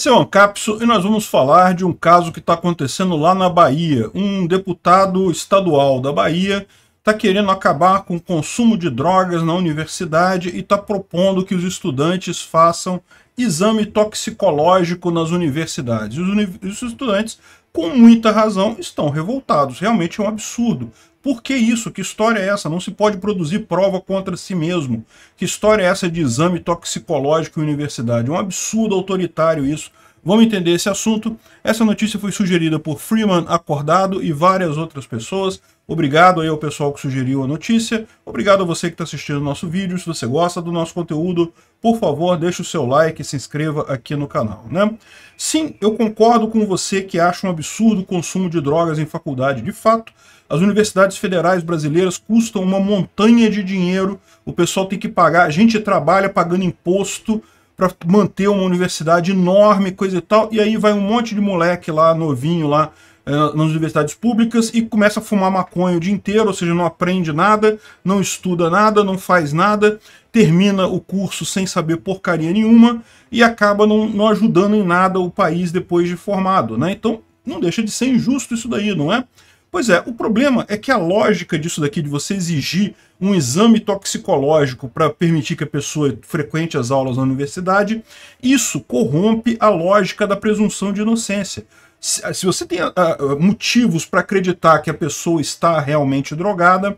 Esse é o Ancapso e nós vamos falar de um caso que está acontecendo lá na Bahia. Um deputado estadual da Bahia está querendo acabar com o consumo de drogas na universidade e está propondo que os estudantes façam exame toxicológico nas universidades. Os, uni os estudantes com muita razão, estão revoltados. Realmente é um absurdo. Por que isso? Que história é essa? Não se pode produzir prova contra si mesmo. Que história é essa de exame toxicológico em universidade? É um absurdo autoritário isso. Vamos entender esse assunto. Essa notícia foi sugerida por Freeman Acordado e várias outras pessoas. Obrigado aí ao pessoal que sugeriu a notícia. Obrigado a você que está assistindo o nosso vídeo. Se você gosta do nosso conteúdo, por favor, deixe o seu like e se inscreva aqui no canal, né? Sim, eu concordo com você que acha um absurdo o consumo de drogas em faculdade. De fato, as universidades federais brasileiras custam uma montanha de dinheiro. O pessoal tem que pagar. A gente trabalha pagando imposto para manter uma universidade enorme, coisa e tal. E aí vai um monte de moleque lá, novinho lá, eh, nas universidades públicas e começa a fumar maconha o dia inteiro, ou seja, não aprende nada, não estuda nada, não faz nada, termina o curso sem saber porcaria nenhuma e acaba não, não ajudando em nada o país depois de formado, né? Então não deixa de ser injusto isso daí, não é? Pois é, o problema é que a lógica disso daqui, de você exigir um exame toxicológico para permitir que a pessoa frequente as aulas na universidade, isso corrompe a lógica da presunção de inocência. Se você tem uh, motivos para acreditar que a pessoa está realmente drogada,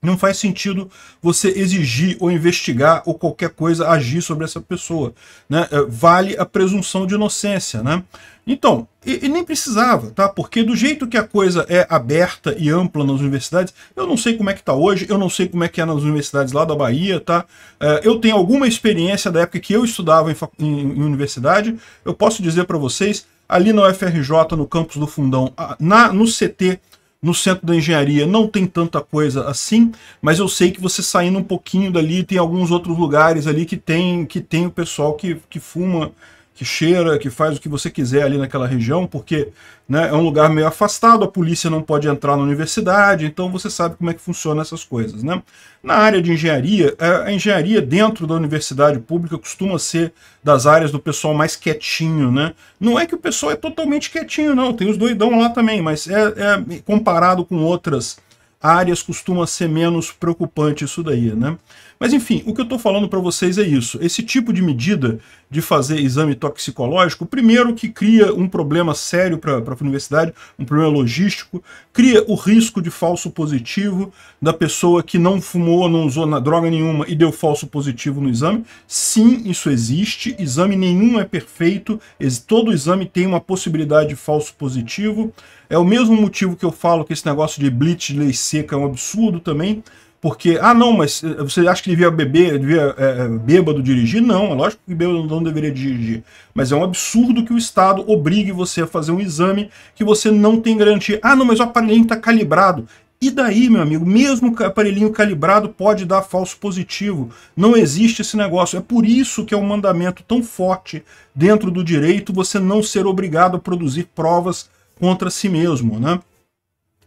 não faz sentido você exigir ou investigar ou qualquer coisa agir sobre essa pessoa. Né? É, vale a presunção de inocência. Né? Então, e, e, nem precisava, tá? Porque do jeito que a coisa é aberta e ampla nas universidades, eu não sei como é que tá hoje, eu não sei como é que é nas universidades lá da Bahia, tá? É, eu tenho alguma experiência da época que eu estudava em, em, em universidade, eu posso dizer para vocês, ali na UFRJ, no campus do Fundão, na, no CT no centro da engenharia não tem tanta coisa assim, mas eu sei que você saindo um pouquinho dali, tem alguns outros lugares ali que tem, que tem o pessoal que, que fuma que cheira, que faz o que você quiser ali naquela região, porque né, é um lugar meio afastado, a polícia não pode entrar na universidade, então você sabe como é que funciona essas coisas. Né? Na área de engenharia, é, a engenharia dentro da universidade pública costuma ser das áreas do pessoal mais quietinho. Né? Não é que o pessoal é totalmente quietinho, não, tem os doidão lá também, mas é, é comparado com outras áreas costuma ser menos preocupante isso daí, né? Mas enfim, o que eu estou falando para vocês é isso. Esse tipo de medida de fazer exame toxicológico, primeiro que cria um problema sério para a universidade, um problema logístico, cria o risco de falso positivo da pessoa que não fumou, não usou droga nenhuma e deu falso positivo no exame. Sim, isso existe, exame nenhum é perfeito, todo exame tem uma possibilidade de falso positivo. É o mesmo motivo que eu falo que esse negócio de blitz de lei seca é um absurdo também, porque, ah não, mas eh, você acha que devia beber, devia é, bêbado dirigir? Não, é lógico que bêbado não deveria dirigir. Mas é um absurdo que o Estado obrigue você a fazer um exame que você não tem garantia. Ah não, mas o aparelhinho está calibrado. E daí, meu amigo, mesmo aparelhinho calibrado pode dar falso positivo. Não existe esse negócio. É por isso que é um mandamento tão forte dentro do direito você não ser obrigado a produzir provas contra si mesmo, né?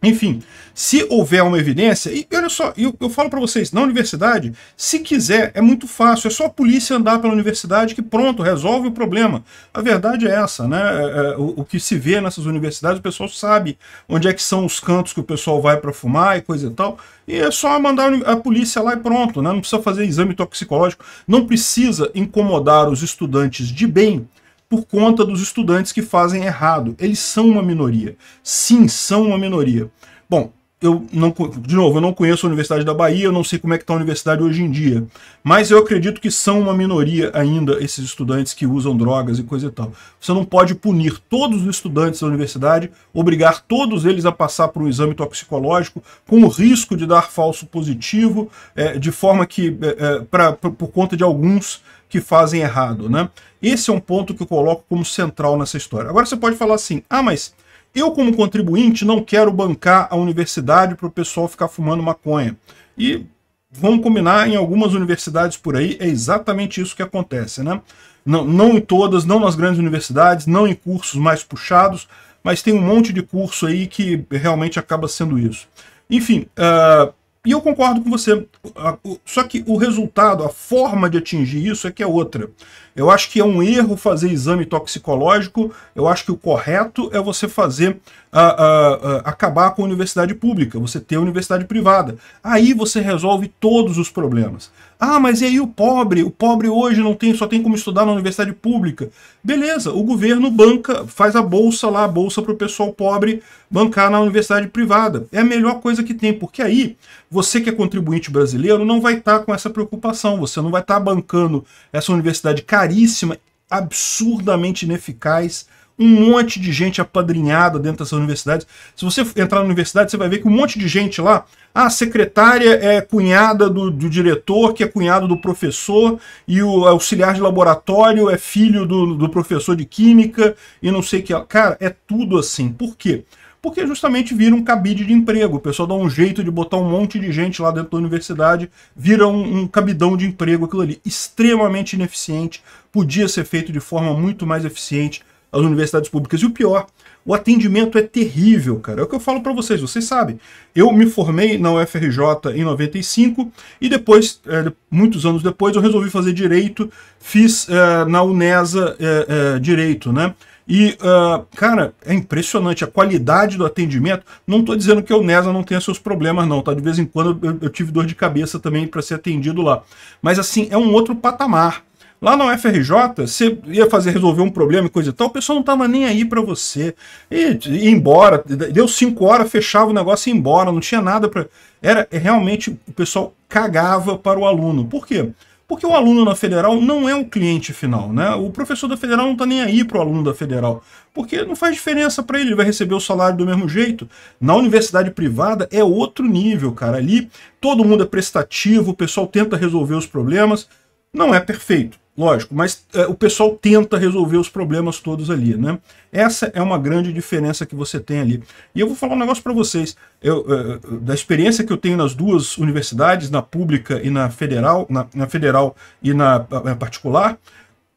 Enfim, se houver uma evidência, e olha só, eu, eu falo para vocês, na universidade, se quiser, é muito fácil, é só a polícia andar pela universidade que pronto, resolve o problema. A verdade é essa, né? É, é, o, o que se vê nessas universidades, o pessoal sabe onde é que são os cantos que o pessoal vai para fumar e coisa e tal, e é só mandar a polícia lá e pronto, né? Não precisa fazer exame toxicológico, não precisa incomodar os estudantes de bem por conta dos estudantes que fazem errado. Eles são uma minoria. Sim, são uma minoria. Bom, eu não, de novo, eu não conheço a Universidade da Bahia, eu não sei como é que está a universidade hoje em dia, mas eu acredito que são uma minoria ainda esses estudantes que usam drogas e coisa e tal. Você não pode punir todos os estudantes da universidade, obrigar todos eles a passar por um exame toxicológico com o risco de dar falso positivo, é, de forma que, é, é pra, pra, por conta de alguns que fazem errado, né? Esse é um ponto que eu coloco como central nessa história. Agora você pode falar assim, ah, mas eu, como contribuinte, não quero bancar a universidade para o pessoal ficar fumando maconha. E vamos combinar, em algumas universidades por aí, é exatamente isso que acontece, né? Não, não em todas, não nas grandes universidades, não em cursos mais puxados, mas tem um monte de curso aí que realmente acaba sendo isso. Enfim, uh, e eu concordo com você. Ah, só que o resultado, a forma de atingir isso é que é outra. Eu acho que é um erro fazer exame toxicológico, eu acho que o correto é você fazer uh, uh, uh, acabar com a universidade pública, você ter a universidade privada. Aí você resolve todos os problemas. Ah, mas e aí o pobre? O pobre hoje não tem, só tem como estudar na universidade pública. Beleza, o governo banca, faz a bolsa lá, a bolsa para o pessoal pobre bancar na universidade privada. É a melhor coisa que tem, porque aí você que é contribuinte brasileiro não vai estar tá com essa preocupação, você não vai estar tá bancando essa universidade caríssima, absurdamente ineficaz, um monte de gente apadrinhada dentro dessas universidades. Se você entrar na universidade, você vai ver que um monte de gente lá, ah, a secretária é cunhada do, do diretor, que é cunhado do professor, e o auxiliar de laboratório é filho do, do professor de química, e não sei o que. Cara, é tudo assim. Por quê? porque justamente vira um cabide de emprego. O pessoal dá um jeito de botar um monte de gente lá dentro da universidade, vira um, um cabidão de emprego aquilo ali. Extremamente ineficiente, podia ser feito de forma muito mais eficiente as universidades públicas. E o pior, o atendimento é terrível, cara. É o que eu falo para vocês, vocês sabem. Eu me formei na UFRJ em 95 e depois, é, muitos anos depois, eu resolvi fazer direito, fiz é, na UNESA é, é, direito, né? E, uh, cara, é impressionante a qualidade do atendimento. Não estou dizendo que o nesa não tenha seus problemas, não, tá? De vez em quando eu, eu tive dor de cabeça também para ser atendido lá. Mas, assim, é um outro patamar. Lá na UFRJ, você ia fazer resolver um problema e coisa e tal, o pessoal não tava nem aí para você. E ia embora, deu cinco horas, fechava o negócio e ia embora, não tinha nada para. Era é, realmente o pessoal cagava para o aluno. Por quê? Porque o aluno da federal não é o cliente final, né? O professor da federal não está nem aí para o aluno da federal, porque não faz diferença para ele, ele vai receber o salário do mesmo jeito. Na universidade privada é outro nível, cara. Ali todo mundo é prestativo, o pessoal tenta resolver os problemas, não é perfeito lógico, mas é, o pessoal tenta resolver os problemas todos ali, né? Essa é uma grande diferença que você tem ali. E eu vou falar um negócio para vocês, eu, é, da experiência que eu tenho nas duas universidades, na pública e na federal, na, na federal e na, na particular,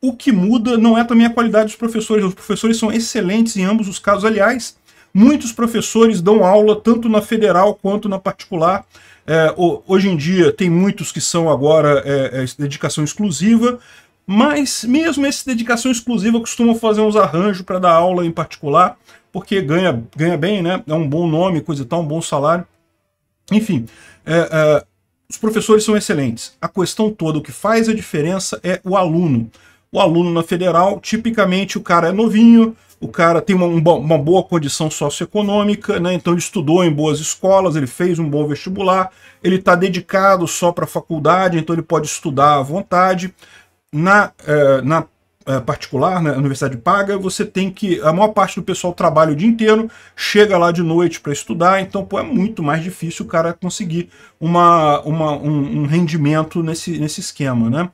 o que muda não é também a qualidade dos professores. Os professores são excelentes em ambos os casos. Aliás, muitos professores dão aula tanto na federal quanto na particular. É, hoje em dia tem muitos que são agora é, é, dedicação exclusiva, mas mesmo esse dedicação exclusiva costumam fazer uns arranjos para dar aula em particular, porque ganha, ganha bem, né? É um bom nome, coisa e tal, um bom salário. Enfim, é, é, os professores são excelentes. A questão toda, o que faz a diferença é o aluno. O aluno na federal, tipicamente o cara é novinho, o cara tem uma, uma boa condição socioeconômica, né? então ele estudou em boas escolas, ele fez um bom vestibular, ele está dedicado só para a faculdade, então ele pode estudar à vontade na, eh, na eh, particular, na né, universidade paga, você tem que. A maior parte do pessoal trabalha o dia inteiro, chega lá de noite para estudar, então pô, é muito mais difícil o cara conseguir uma, uma, um, um, rendimento nesse, nesse esquema, né?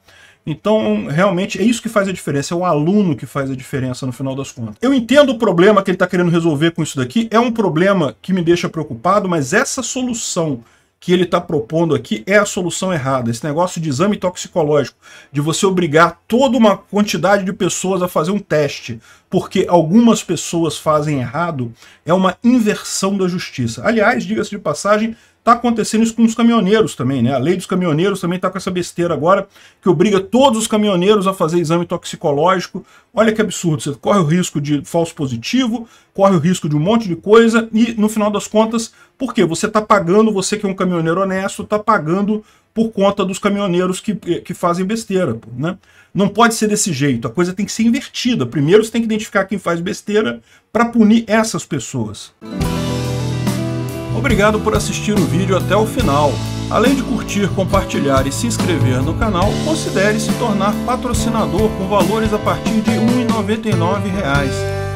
Então, realmente, é isso que faz a diferença, é o aluno que faz a diferença no final das contas. Eu entendo o problema que ele está querendo resolver com isso daqui, é um problema que me deixa preocupado, mas essa solução que ele está propondo aqui é a solução errada. Esse negócio de exame toxicológico, de você obrigar toda uma quantidade de pessoas a fazer um teste, porque algumas pessoas fazem errado, é uma inversão da justiça. Aliás, diga-se de passagem, está acontecendo isso com os caminhoneiros também, né? A lei dos caminhoneiros também está com essa besteira agora, que obriga todos os caminhoneiros a fazer exame toxicológico. Olha que absurdo, você corre o risco de falso positivo, corre o risco de um monte de coisa e, no final das contas, por quê? Você está pagando, você que é um caminhoneiro honesto, está pagando por conta dos caminhoneiros que, eh, que fazem besteira. Né? Não pode ser desse jeito, a coisa tem que ser invertida. Primeiro você tem que identificar quem faz besteira para punir essas pessoas. Obrigado por assistir o vídeo até o final. Além de curtir, compartilhar e se inscrever no canal, considere se tornar patrocinador com valores a partir de R$ 1,99